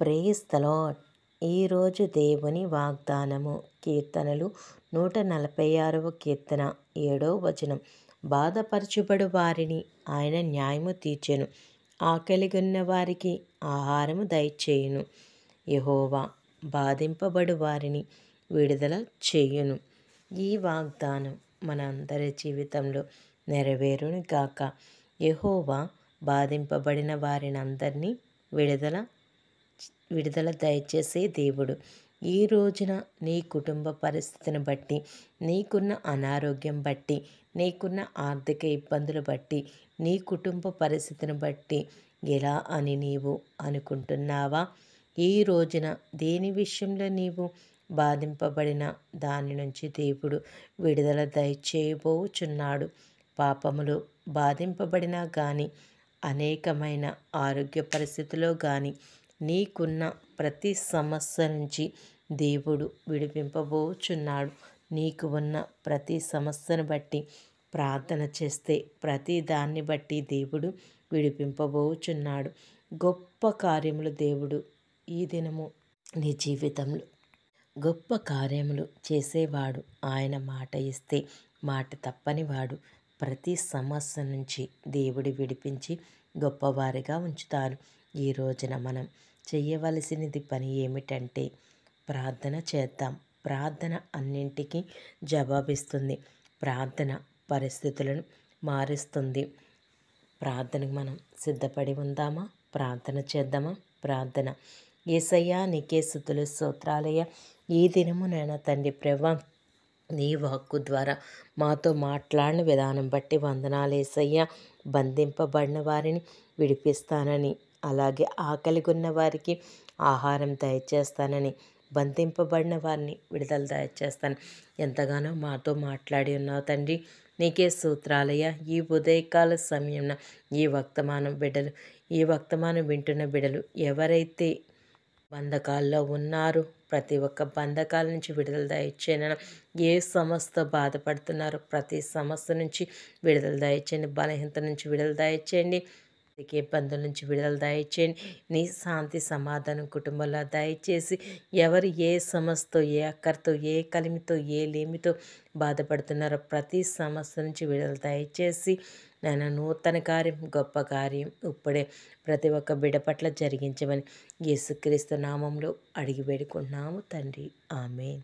praise ఈరోజు దేవుని వాగ్దానము కీర్తనలు నూట నలభై ఆరవ కీర్తన ఏడవ వచనం బాధపరచుబడు వారిని ఆయన న్యాయము తీర్చెను ఆకలిగున్న వారికి ఆహారము దయచేయును యహోవా బాధింపబడు వారిని విడుదల చేయును ఈ వాగ్దానం మనందరి జీవితంలో నెరవేరును గాక యహోవా బాధింపబడిన వారిని అందరినీ విడుదల విడుదల దయచేసే దేవుడు ఈ రోజున నీ కుటుంబ పరిస్థితిని బట్టి నీకున్న అనారోగ్యం బట్టి నీకున్న ఆర్థిక ఇబ్బందులు బట్టి నీ కుటుంబ పరిస్థితిని బట్టి ఎలా అని నీవు అనుకుంటున్నావా ఈ రోజున దేని విషయంలో నీవు బాధింపబడిన దాని నుంచి దేవుడు విడుదల దయచేయబోచున్నాడు పాపములు బాధింపబడినా కానీ అనేకమైన ఆరోగ్య పరిస్థితిలో కానీ నీకున్న ప్రతి సమస్య నుంచి దేవుడు విడిపింపబోచున్నాడు నీకు ఉన్న ప్రతి సమస్యను బట్టి ప్రార్థన చేస్తే ప్రతి దాన్ని బట్టి దేవుడు విడిపింపబోచున్నాడు గొప్ప కార్యములు దేవుడు ఈ దినము నీ జీవితంలో గొప్ప కార్యములు చేసేవాడు ఆయన మాట ఇస్తే మాట తప్పనివాడు ప్రతి సమస్య నుంచి దేవుడు విడిపించి గొప్పవారిగా ఉంచుతారు ఈ రోజున మనం చేయవలసినది పని ఏమిటంటే ప్రార్థన చేద్దాం ప్రార్థన అన్నింటికీ జవాబిస్తుంది ప్రార్థన పరిస్థితులను మారుస్తుంది ప్రార్థనకు మనం సిద్ధపడి ఉందామా ప్రార్థన చేద్దామా ప్రార్థన ఏసయ్యా నీకే స్థుతులు ఈ దినము నేను తండ్రి ప్రభా నీ వాక్కు ద్వారా మాతో మాట్లాడిన విధానం బట్టి వందనాలేసయ్య బంధింపబడిన వారిని విడిపిస్తానని అలాగే ఆకలిగున్న వారికి ఆహారం దయచేస్తానని బంధింపబడిన వారిని విడుదల దయచేస్తాను ఎంతగానో మాతో మాట్లాడి ఉన్నావు తండ్రి నీకే సూత్రాలయ్య ఈ ఉదయకాల సమయంలో ఈ వర్తమానం బిడ్డలు ఈ వర్తమానం వింటున్న బిడ్డలు ఎవరైతే బంధకాల్లో ఉన్నారు ప్రతి ఒక్క బంధకాల నుంచి విడుదల దయచేయను ఏ సమస్యతో బాధపడుతున్నారో ప్రతి సమస్య నుంచి విడుదల దయచేయండి బలహీనత నుంచి విడుదల దయచేయండి అందుకే బంధుల నుంచి విడుదల దయచేయండి నీ శాంతి సమాధానం కుటుంబంలో దయచేసి ఎవరు ఏ సమస్యతో ఏ అక్కరితో ఏ కలిమితో ఏ లేమితో బాధపడుతున్నారో ప్రతి సమస్య నుంచి విడుదల దయచేసి నాయన నూతన కార్యం గొప్ప కార్యం ఇప్పుడే ప్రతి ఒక్క బిడ పట్ల జరిగించమని యేసుక్రీస్తు నామంలో అడిగి వేడుకుంటున్నాము తండ్రి ఆమె